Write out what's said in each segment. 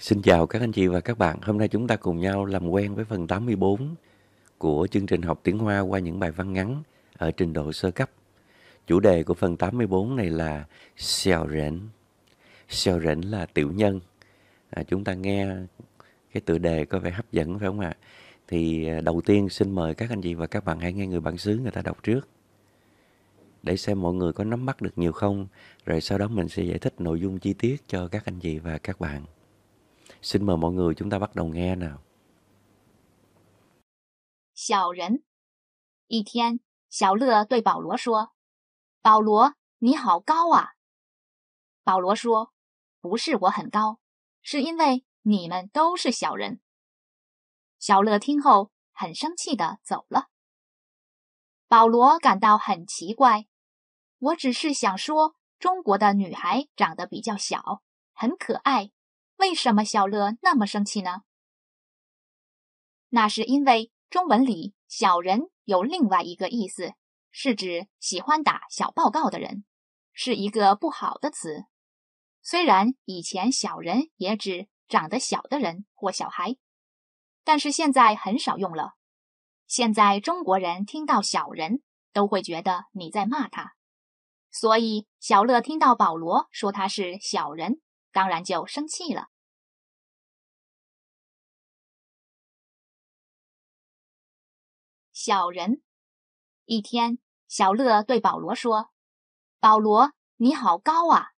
Xin chào các anh chị và các bạn. Hôm nay chúng ta cùng nhau làm quen với phần 84 của chương trình học tiếng Hoa qua những bài văn ngắn ở trình độ sơ cấp. Chủ đề của phần 84 này là xèo rỉnh. Xèo rỉnh là tiểu nhân. À, chúng ta nghe cái tựa đề có vẻ hấp dẫn phải không ạ? Thì à, đầu tiên xin mời các anh chị và các bạn hãy nghe người bản xứ người ta đọc trước. Để xem mọi người có nắm bắt được nhiều không, rồi sau đó mình sẽ giải thích nội dung chi tiết cho các anh chị và các bạn. Xin mời mọi người chúng ta bắt đầu nghe nào. 小人。一天，小乐对保罗说：“保罗，你好高啊！”保罗说：“不是我很高，是因为你们都是小人。”小乐听后很生气的走了。保罗感到很奇怪，我只是想说中国的女孩长得比较小，很可爱，为什么小乐那么生气呢？那是因为中文里“小人”有另外一个意思，是指喜欢打小报告的人，是一个不好的词。虽然以前“小人”也指长得小的人或小孩，但是现在很少用了。现在中国人听到“小人”，都会觉得你在骂他，所以小乐听到保罗说他是“小人”。当然就生气了。小人，一天，小乐对保罗说：“保罗，你好高啊！”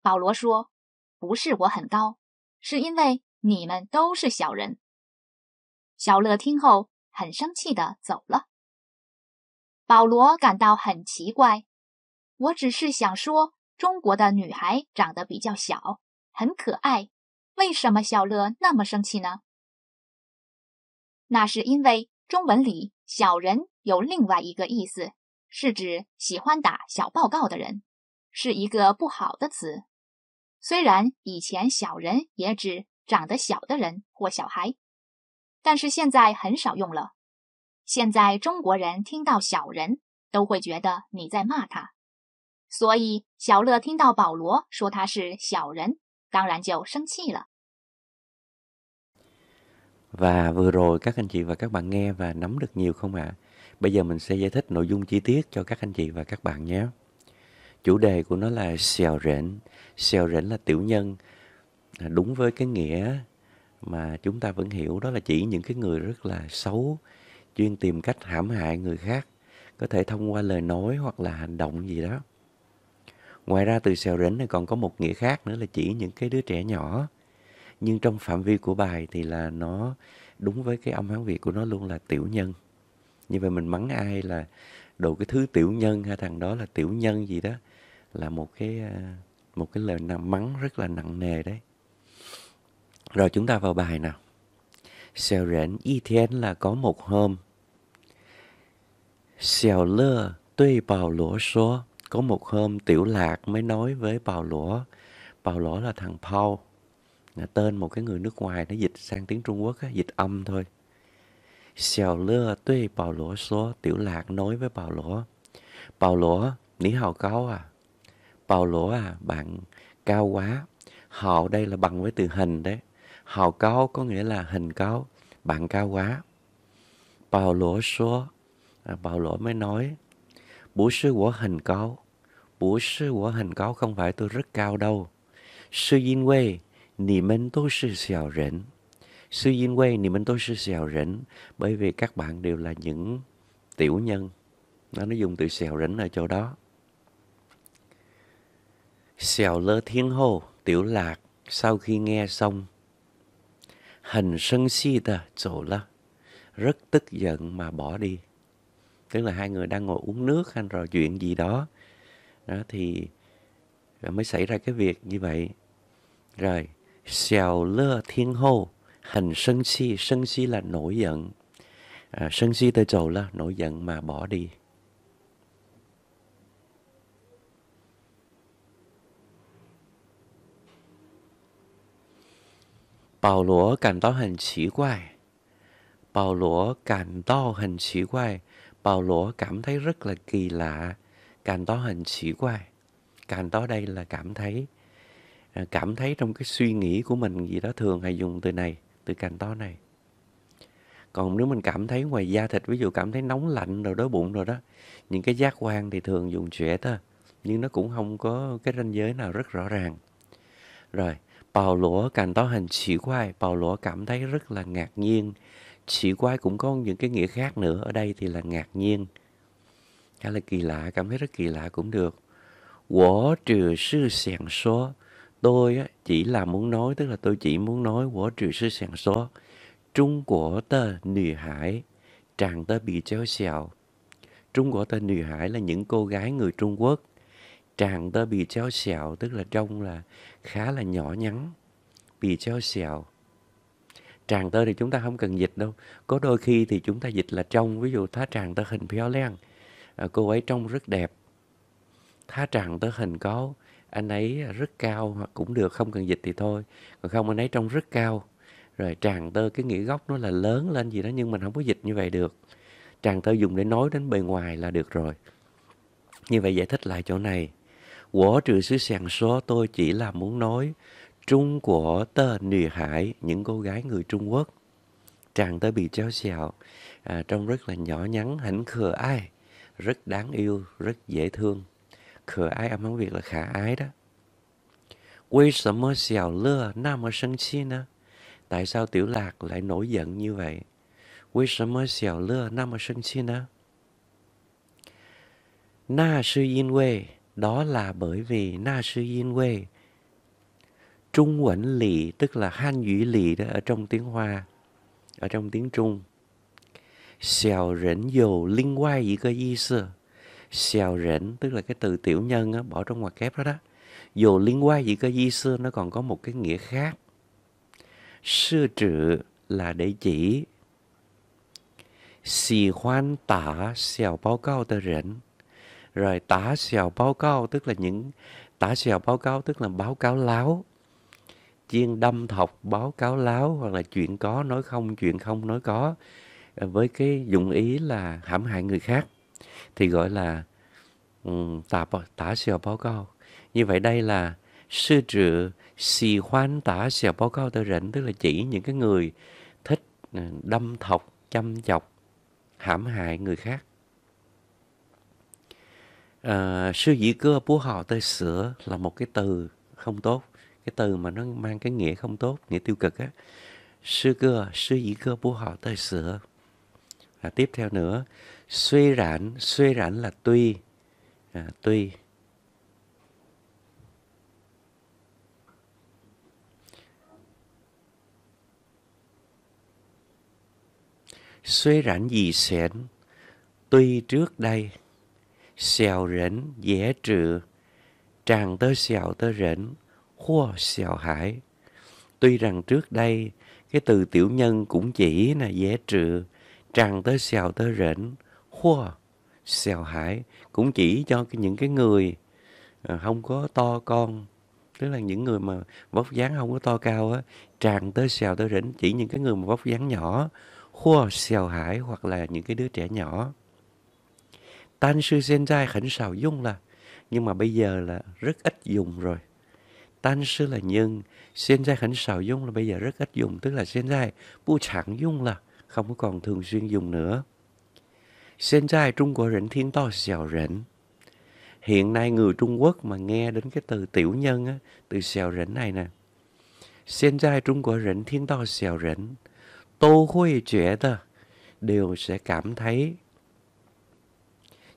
保罗说：“不是我很高，是因为你们都是小人。”小乐听后很生气的走了。保罗感到很奇怪，我只是想说。中国的女孩长得比较小，很可爱。为什么小乐那么生气呢？那是因为中文里“小人”有另外一个意思，是指喜欢打小报告的人，是一个不好的词。虽然以前“小人”也指长得小的人或小孩，但是现在很少用了。现在中国人听到“小人”，都会觉得你在骂他。所以小乐听到保罗说他是小人，当然就生气了。Và vừa rồi các anh chị và các bạn nghe và nắm được nhiều không ạ? À? Bây giờ mình sẽ giải thích nội dung chi tiết cho các anh chị và các bạn nhé. Chủ đề của nó là xèo rễn. Xèo rễn là tiểu nhân. À, đúng với cái nghĩa mà chúng ta vẫn hiểu đó là chỉ những cái người rất là xấu, chuyên tìm cách hãm hại người khác. Có thể thông qua lời nói hoặc là hành động gì đó. Ngoài ra từ sèo rỉnh này còn có một nghĩa khác nữa là chỉ những cái đứa trẻ nhỏ. Nhưng trong phạm vi của bài thì là nó đúng với cái âm Hán Việt của nó luôn là tiểu nhân. Như vậy mình mắng ai là đồ cái thứ tiểu nhân hay thằng đó là tiểu nhân gì đó là một cái à, một cái lời nằm mắng rất là nặng nề đấy. Rồi chúng ta vào bài nào. Sèo rỉnh y thiên là có một hôm. Sèo lơ tuy bảo lỗ số. Có một hôm Tiểu Lạc mới nói với Bào Lũa, Bào Lũa là thằng Paul, là tên một cái người nước ngoài nó dịch sang tiếng Trung Quốc, á, dịch âm thôi. Xiao lơ tuy Bào Lũa số Tiểu Lạc nói với Bào Lũa, Bào Lũa, ní hào cao à? Bào Lũa à, bạn cao quá. Hào đây là bằng với từ hình đấy. Hào cao có nghĩa là hình cao, bạn cao quá. Bào Lũa số, à, Bào Lũa mới nói, bố sư của hành cao. không phải tôi rất cao đâu. Sư vì các bạn đều là những tiểu nhân. Nó dùng từ xèo rỉnh ở chỗ đó. Xèo lơ thiên hồ, tiểu lạc, sau khi nghe xong. Hình sân si ta, chỗ là, rất tức giận mà bỏ đi tức là hai người đang ngồi uống nước hay rồi chuyện gì đó đó thì mới xảy ra cái việc như vậy rồi xiao lơ thiên hô hành sân si sân si là nổi giận à, sân si tới trầu là nổi giận mà bỏ đi Bảo lúa cảm thấy hình kỳ quái. Bảo lúa cảm thấy hình kỳ quái. Bảo Lỗ cảm thấy rất là kỳ lạ. Cảm to hình sĩ quan. Cảm to đây là cảm thấy. À, cảm thấy trong cái suy nghĩ của mình gì đó thường hay dùng từ này, từ cảm to này. Còn nếu mình cảm thấy ngoài da thịt, ví dụ cảm thấy nóng lạnh rồi đói bụng rồi đó, những cái giác quan thì thường dùng trẻ thôi. Nhưng nó cũng không có cái ranh giới nào rất rõ ràng. Rồi, bào Lỗ cảm to hình sĩ quay, bào Lỗ cảm thấy rất là ngạc nhiên sĩ quái cũng có những cái nghĩa khác nữa ở đây thì là ngạc nhiên khá là kỳ lạ cảm thấy rất kỳ lạ cũng được quả trừ sư sẻn số tôi chỉ là muốn nói tức là tôi chỉ muốn nói quả trừ sư sẻn số trung của tơ nữ hải tràng tơ bị chéo xèo trung của tơ nữ hải là những cô gái người trung quốc tràng tơ bị chéo xèo tức là trông là khá là nhỏ nhắn bị chéo xèo tràng tơ thì chúng ta không cần dịch đâu có đôi khi thì chúng ta dịch là trong ví dụ thá tràng tơ hình phéo len à, cô ấy trông rất đẹp thá tràng tơ hình có anh ấy rất cao hoặc cũng được không cần dịch thì thôi còn không anh ấy trông rất cao rồi tràng tơ cái nghĩa gốc nó là lớn lên gì đó nhưng mình không có dịch như vậy được tràng tơ dùng để nói đến bề ngoài là được rồi như vậy giải thích lại chỗ này quả trừ sứ sàng số tôi chỉ là muốn nói Trung của tờ nữ hải, những cô gái người Trung Quốc. Chàng tớ bị treo xẹo, à, trông rất là nhỏ nhắn, hẳn khờ ai, rất đáng yêu, rất dễ thương. Khờ ai âm hán Việt là khả ái đó. Quê sở mơ xèo lơ, nam ở sân chi nè. Tại sao tiểu lạc lại nổi giận như vậy? Quê sở mơ xèo lơ, nam ở sân chi nè. Na sư yên quê, đó là bởi vì na sư yên quê, trung uẩn lì tức là han ngữ lì đó ở trong tiếng hoa ở trong tiếng trung xào rỉnh dầu liên quan gì cơ y sư xào rỉnh tức là cái từ tiểu nhân á, bỏ trong ngoặc kép đó đó dù liên quan gì cơ di sư nó còn có một cái nghĩa khác sư trự là để chỉ xì hoan tả xèo báo cáo tờ rỉnh rồi tả xèo báo cáo tức là những tả xèo báo cáo tức là báo cáo láo chiên đâm thọc báo cáo láo hoặc là chuyện có nói không chuyện không nói có à, với cái dụng ý là hãm hại người khác thì gọi là tả tả sửa báo cáo như vậy đây là sư trự xì khoan tả sửa báo cáo tôi rỉnh tức là chỉ những cái người thích à, đâm thọc chăm chọc hãm hại người khác à, sư dĩ cơ bố họ tôi sửa là một cái từ không tốt cái từ mà nó mang cái nghĩa không tốt nghĩa tiêu cực á sư cơ sư dĩ cơ bố họ tới sửa à, tiếp theo nữa suy rãn suy rãn là tuy à, tuy suy rãn gì xẻn tuy trước đây xèo rẽn dễ trự tràn tới xèo tới rẽn Hua xào hải. Tuy rằng trước đây, cái từ tiểu nhân cũng chỉ là dễ trừ, tràn tới xào tới rễn, Hua xào hải cũng chỉ cho những cái người à, không có to con, tức là những người mà vóc dáng không có to cao á, tràn tới xèo tới rỉnh chỉ những cái người mà vóc dáng nhỏ, khua xèo hải hoặc là những cái đứa trẻ nhỏ. Tan sư sen trai khẩn sào dung là, nhưng mà bây giờ là rất ít dùng rồi. 但是了 nhưng hiện 在很少 dùng là bây giờ rất ít dùng tức là hiện tại bu chẳng dùng là không có còn thường xuyên dùng nữa. Hiện tại Trung Quốc rỉnh thiên to xèo rỉnh. Hiện nay người Trung Quốc mà nghe đến cái từ tiểu nhân á, từ xèo rỉnh này nè. Hiện tại Trung Quốc rỉnh thiên to xèo rỉnh. Tô huy chuyện ta đều sẽ cảm thấy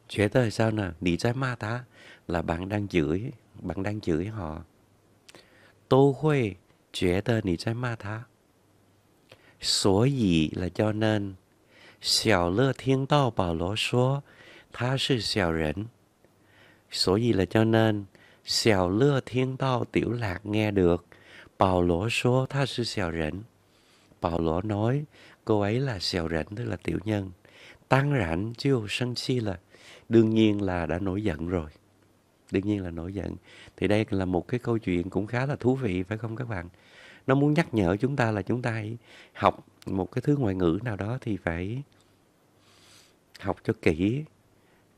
chuyện ta sao nè, nị trái ma ta là bạn đang chửi, bạn đang chửi họ 都会觉得你在骂他。所以了，就能小乐听到保罗说他是小人，所以了，就能小乐听到 tiểu lạc nghe được bảo lỗ số tha sư xèo rảnh. Bảo nói cô ấy là xèo rảnh tức là tiểu nhân. Tăng rảnh chiêu sân chi là đương nhiên là đã nổi giận rồi đương nhiên là nổi giận thì đây là một cái câu chuyện cũng khá là thú vị phải không các bạn nó muốn nhắc nhở chúng ta là chúng ta hãy học một cái thứ ngoại ngữ nào đó thì phải học cho kỹ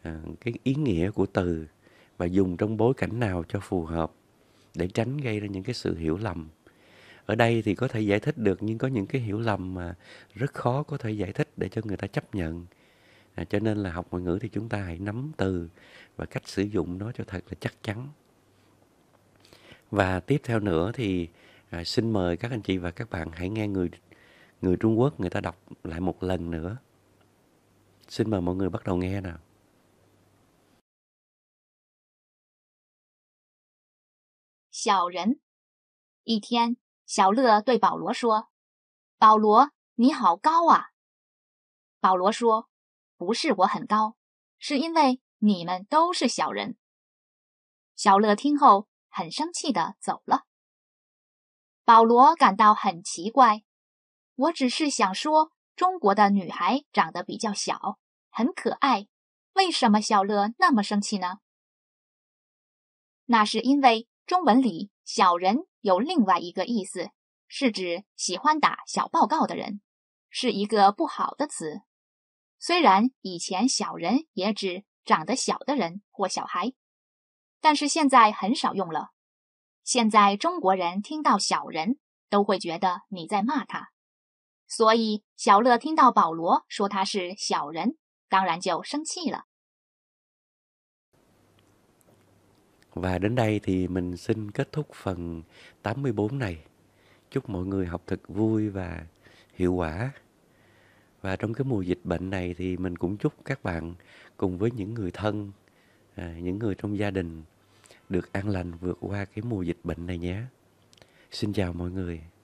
à, cái ý nghĩa của từ và dùng trong bối cảnh nào cho phù hợp để tránh gây ra những cái sự hiểu lầm ở đây thì có thể giải thích được nhưng có những cái hiểu lầm mà rất khó có thể giải thích để cho người ta chấp nhận à, cho nên là học ngoại ngữ thì chúng ta hãy nắm từ và cách sử dụng nó cho thật là chắc chắn và tiếp theo nữa thì à, xin mời các anh chị và các bạn hãy nghe người người Trung Quốc người ta đọc lại một lần nữa xin mời mọi người bắt đầu nghe nào Xiao Rén 一天，小乐对保罗说：“保罗，你好高啊！”保罗说：“不是我很高，是因为你们都是小人。小乐听后很生气的走了。保罗感到很奇怪，我只是想说中国的女孩长得比较小，很可爱。为什么小乐那么生气呢？那是因为中文里“小人”有另外一个意思，是指喜欢打小报告的人，是一个不好的词。虽然以前“小人”也指长得小的人或小孩，但是现在很少用了。现在中国人听到“小人”，都会觉得你在骂他，所以小乐听到保罗说他是“小人”，当然就生气了。và đến đây thì mình xin kết thúc phần t á n này chúc mọi người học thật vui và hiệu quả Và trong cái mùa dịch bệnh này thì mình cũng chúc các bạn cùng với những người thân, à, những người trong gia đình được an lành vượt qua cái mùa dịch bệnh này nhé. Xin chào mọi người.